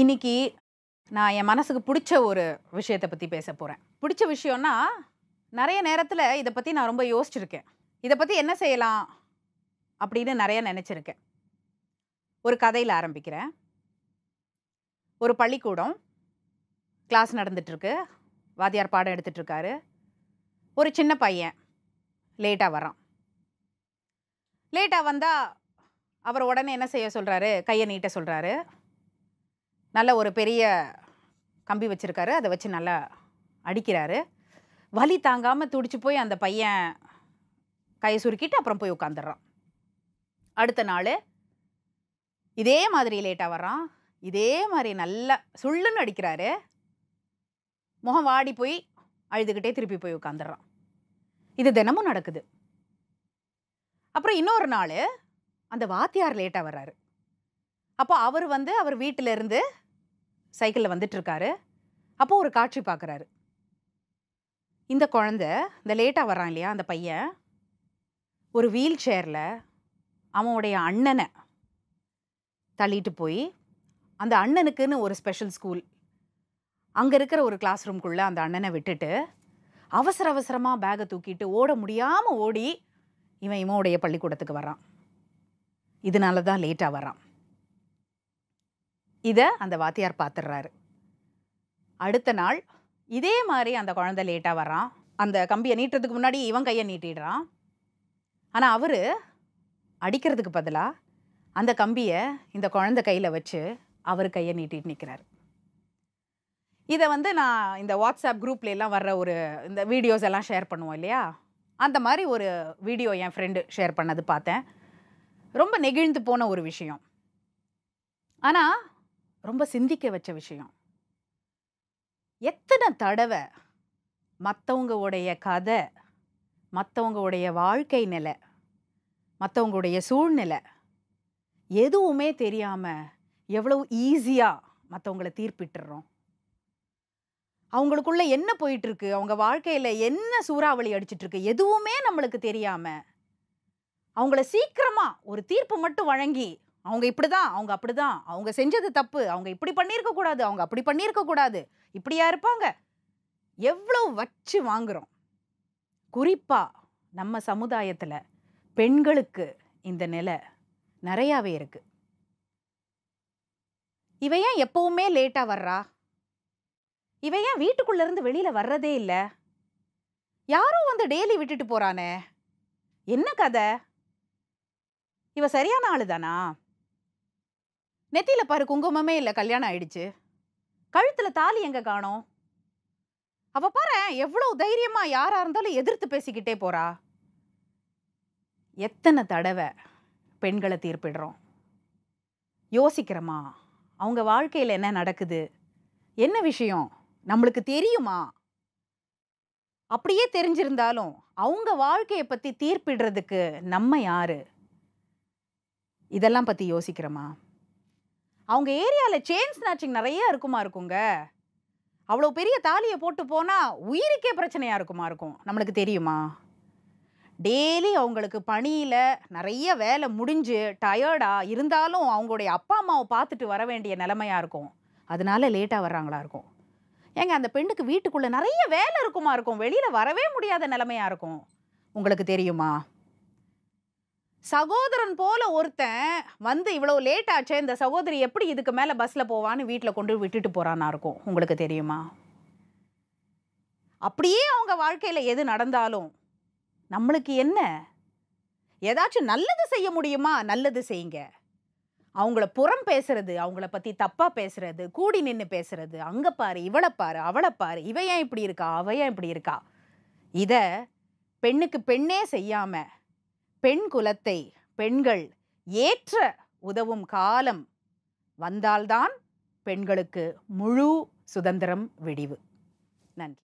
இன்னைக்கு நான் என் மனசுக்கு பிடிச்ச ஒரு விஷயத்தை பற்றி பேச போகிறேன் பிடிச்ச விஷயம்னா நிறைய நேரத்தில் இதை பற்றி நான் ரொம்ப யோசிச்சிருக்கேன் இதை பற்றி என்ன செய்யலாம் அப்படின்னு நிறைய நினச்சிருக்கேன் ஒரு கதையில் ஆரம்பிக்கிறேன் ஒரு பள்ளிக்கூடம் கிளாஸ் நடந்துட்டுருக்கு வாத்தியார் பாடம் எடுத்துகிட்ருக்காரு ஒரு சின்ன பையன் லேட்டாக வரான் லேட்டாக வந்தால் அவர் உடனே என்ன செய்ய சொல்கிறாரு கையை நீட்ட சொல்கிறாரு நல்ல ஒரு பெரிய கம்பி வச்சுருக்காரு அதை வச்சு நல்லா அடிக்கிறாரு வலி தாங்காமல் துடிச்சு போய் அந்த பையன் கையை சுருக்கிட்டு அப்புறம் போய் உட்காந்துடுறான் அடுத்த நாள் இதே மாதிரி லேட்டாக வர்றான் இதே மாதிரி நல்லா சுள்ளுன்னு அடிக்கிறாரு முகம் வாடி போய் அழுதுகிட்டே திருப்பி போய் உட்காந்துடுறான் இது தினமும் நடக்குது அப்புறம் இன்னொரு நாள் அந்த வாத்தியார் லேட்டாக வர்றாரு அப்போ அவர் வந்து அவர் வீட்டிலேருந்து சைக்கிளில் வந்துட்டுருக்காரு அப்போது ஒரு காட்சி பார்க்குறாரு இந்த குழந்த இந்த லேட்டாக வரான் இல்லையா அந்த பையன் ஒரு வீல் சேரில் அவனுடைய அண்ணனை தள்ளிட்டு போய் அந்த அண்ணனுக்குன்னு ஒரு ஸ்பெஷல் ஸ்கூல் அங்கே இருக்கிற ஒரு கிளாஸ் ரூம்குள்ளே அந்த அண்ணனை விட்டுட்டு அவசர அவசரமாக பேகை தூக்கிட்டு ஓட முடியாமல் ஓடி இவன் இவனுடைய பள்ளிக்கூடத்துக்கு வரான் இதனால தான் லேட்டாக வரான் இதை அந்த வாத்தியார் பார்த்துடுறாரு அடுத்த நாள் இதே மாதிரி அந்த குழந்தை லேட்டாக வரான் அந்த கம்பியை நீட்டுறதுக்கு முன்னாடி இவன் கையை நீட்டிடுறான் ஆனால் அவர் அடிக்கிறதுக்கு பதிலாக அந்த கம்பியை இந்த குழந்தை கையில் வச்சு அவர் கையை நீட்டிட்டு நிற்கிறார் இதை வந்து நான் இந்த வாட்ஸ்அப் எல்லாம் வர்ற ஒரு இந்த வீடியோஸ் எல்லாம் ஷேர் பண்ணுவோம் இல்லையா அந்த மாதிரி ஒரு வீடியோ என் ஃப்ரெண்டு ஷேர் பண்ணது பார்த்தேன் ரொம்ப நெகிழ்ந்து போன ஒரு விஷயம் ஆனால் ரொம்ப சிந்திக்க வச்ச விஷயம் எத்தனை தடவை மற்றவங்களுடைய கதை மற்றவங்களுடைய வாழ்க்கை நிலை மற்றவங்களுடைய சூழ்நிலை எதுவுமே தெரியாமல் எவ்வளோ ஈஸியாக மற்றவங்களை தீர்ப்பிட்டுறோம் அவங்களுக்குள்ளே என்ன போயிட்டுருக்கு அவங்க வாழ்க்கையில் என்ன சூறாவளி அடிச்சிட்ருக்கு எதுவுமே நம்மளுக்கு தெரியாமல் அவங்கள சீக்கிரமாக ஒரு தீர்ப்பு மட்டும் வழங்கி அவங்க இப்படி தான் அவங்க அப்படி தான் அவங்க செஞ்சது தப்பு அவங்க இப்படி பண்ணியிருக்க கூடாது அவங்க அப்படி பண்ணியிருக்க கூடாது இப்படியா இருப்பாங்க எவ்வளோ வச்சு வாங்குகிறோம் குறிப்பாக நம்ம சமுதாயத்தில் பெண்களுக்கு இந்த நிலை நிறையாவே இருக்கு இவ ஏன் எப்பவுமே லேட்டாக வர்றா இவ ஏன் வீட்டுக்குள்ளேருந்து வெளியில் வர்றதே இல்லை யாரும் வந்து டெய்லி விட்டுட்டு போகிறானே என்ன கதை இவ சரியான ஆளுதானா நெத்தியில் பாரு குங்குமமே இல்லை கல்யாணம் ஆயிடுச்சு கழுத்தில் தாலி எங்கே காணோம் அவள் பாரு எவ்வளோ தைரியமாக யாராக இருந்தாலும் எதிர்த்து பேசிக்கிட்டே போகிறா எத்தனை தடவை பெண்களை தீர்ப்பிடுறோம் யோசிக்கிறோமா அவங்க வாழ்க்கையில் என்ன நடக்குது என்ன விஷயம் நம்மளுக்கு தெரியுமா அப்படியே தெரிஞ்சிருந்தாலும் அவங்க வாழ்க்கையை பற்றி தீர்ப்பிடுறதுக்கு நம்ம யாரு இதெல்லாம் பற்றி யோசிக்கிறோமா அவங்க ஏரியாவில் செயின் ஸ்நாச்சிங் நிறைய இருக்குமா இருக்குங்க அவ்வளோ பெரிய தாலியை போட்டு போனால் உயிருக்கே பிரச்சனையாக இருக்குமா இருக்கும் நம்மளுக்கு தெரியுமா டெய்லி அவங்களுக்கு பணியில் நிறைய வேலை முடிஞ்சு டயர்டாக இருந்தாலும் அவங்களுடைய அப்பா அம்மாவை பார்த்துட்டு வர வேண்டிய நிலமையாக இருக்கும் அதனால லேட்டாக வர்றாங்களா இருக்கும் ஏங்க அந்த பெண்ணுக்கு வீட்டுக்குள்ளே நிறைய வேலை இருக்குமா இருக்கும் வெளியில் வரவே முடியாத நிலமையாக இருக்கும் உங்களுக்கு தெரியுமா சகோதரன் போல ஒருத்தன் வந்து இவ்வளோ லேட் ஆச்சே இந்த சகோதரி எப்படி இதுக்கு மேலே பஸ்ஸில் போவான்னு வீட்டில் கொண்டு விட்டுட்டு போகிறானா இருக்கும் உங்களுக்கு தெரியுமா அப்படியே அவங்க வாழ்க்கையில் எது நடந்தாலும் நம்மளுக்கு என்ன ஏதாச்சும் நல்லது செய்ய முடியுமா நல்லது செய்யுங்க அவங்கள புறம் பேசுறது அவங்கள பற்றி தப்பாக பேசுறது கூடி நின்று பேசுறது அங்கே பாரு இவளை பாரு அவளை பாரு இவ ஏன் இப்படி இருக்கா அவ ஏன் இப்படி இருக்கா இதை பெண்ணுக்கு பெண்ணே செய்யாமல் பெண் குலத்தை பெண்கள் ஏற்ற உதவும் காலம் வந்தால்தான் பெண்களுக்கு முழு சுதந்திரம் விடிவு நன்றி